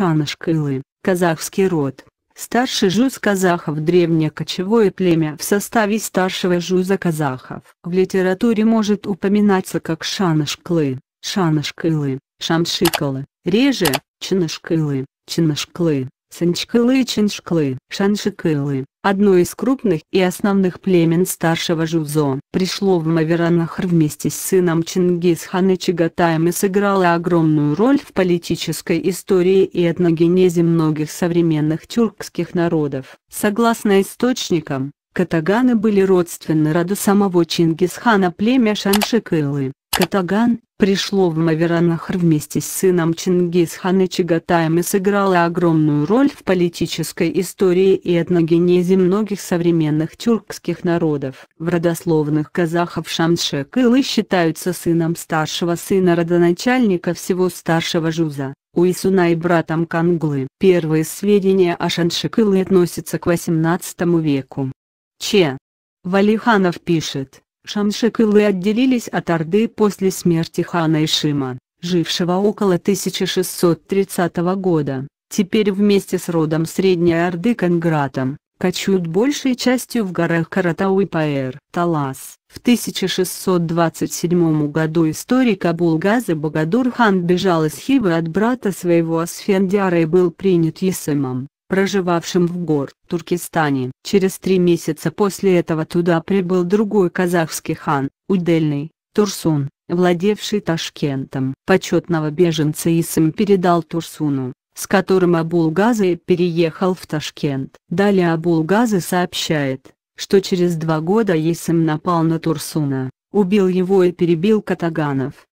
Шанышкылы, казахский род. Старший жуз казахов – древнее кочевое племя в составе старшего жуза казахов. В литературе может упоминаться как шанышклы, шанышкылы, шамшикалы, реже – Чанышкылы, чинышклы. Санчкылы и Чаншклы. Шаншикылы, одно из крупных и основных племен старшего Жузо, пришло в Маверанахр вместе с сыном Чингисхана Чагатаем и сыграло огромную роль в политической истории и этногенезе многих современных тюркских народов. Согласно источникам, катаганы были родственны роду самого Чингисхана племя Шаншикылы. Катаган, пришло в Маверанахр вместе с сыном Чингисхана Чагатаем и сыграло огромную роль в политической истории и этногенезе многих современных тюркских народов. В родословных казахов Шамшек Илы считаются сыном старшего сына родоначальника всего старшего Жуза. Уисуна и братом Канглы. Первые сведения о Шаншикылы относятся к XVIII веку. Че Валиханов пишет, Шамшикылы отделились от Орды после смерти хана Ишима, жившего около 1630 года. Теперь вместе с родом Средней Орды Конгратом, кочуют большей частью в горах Каратау и Паэр. Талас. В 1627 году историк Абулгазы Багадур хан бежал из Хивы от брата своего Асфендиара и был принят Есымом проживавшим в гор Туркестане. Через три месяца после этого туда прибыл другой казахский хан, Удельный, Турсун, владевший Ташкентом. Почетного беженца Исам передал Турсуну, с которым Абулгазы переехал в Ташкент. Далее Абулгазы сообщает, что через два года Исам напал на Турсуна, убил его и перебил Катаганов.